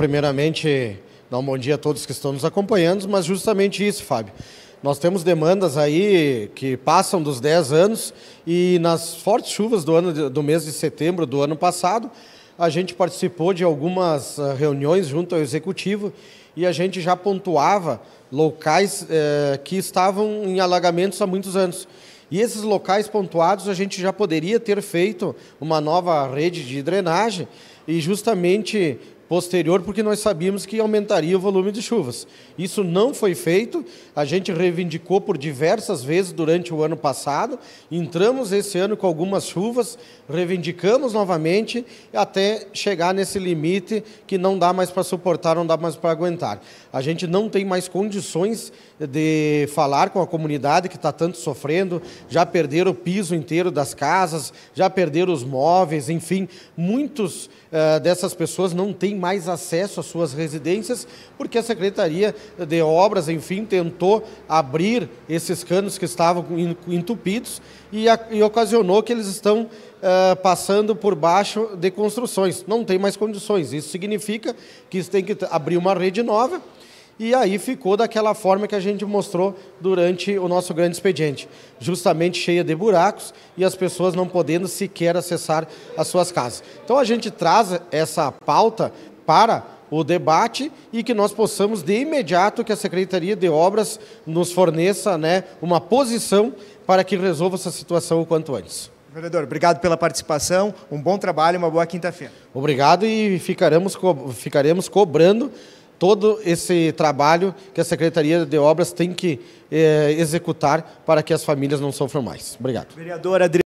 primeiramente dar um bom dia a todos que estão nos acompanhando, mas justamente isso, Fábio. Nós temos demandas aí que passam dos 10 anos e nas fortes chuvas do, ano, do mês de setembro do ano passado, a gente participou de algumas ah, reuniões junto ao executivo e a gente já pontuava locais eh, que estavam em alagamentos há muitos anos. E esses locais pontuados a gente já poderia ter feito uma nova rede de drenagem e justamente posterior, porque nós sabíamos que aumentaria o volume de chuvas. Isso não foi feito, a gente reivindicou por diversas vezes durante o ano passado, entramos esse ano com algumas chuvas, reivindicamos novamente, até chegar nesse limite que não dá mais para suportar, não dá mais para aguentar. A gente não tem mais condições de falar com a comunidade que está tanto sofrendo, já perderam o piso inteiro das casas, já perderam os móveis, enfim, muitos uh, dessas pessoas não têm mais acesso às suas residências, porque a Secretaria de Obras, enfim, tentou abrir esses canos que estavam entupidos e, a, e ocasionou que eles estão Uh, passando por baixo de construções. Não tem mais condições. Isso significa que isso tem que abrir uma rede nova e aí ficou daquela forma que a gente mostrou durante o nosso grande expediente, justamente cheia de buracos e as pessoas não podendo sequer acessar as suas casas. Então a gente traz essa pauta para o debate e que nós possamos de imediato que a Secretaria de Obras nos forneça né, uma posição para que resolva essa situação o quanto antes. Vereador, obrigado pela participação, um bom trabalho, uma boa quinta-feira. Obrigado e ficaremos, co ficaremos cobrando todo esse trabalho que a Secretaria de Obras tem que eh, executar para que as famílias não sofram mais. Obrigado. Vereador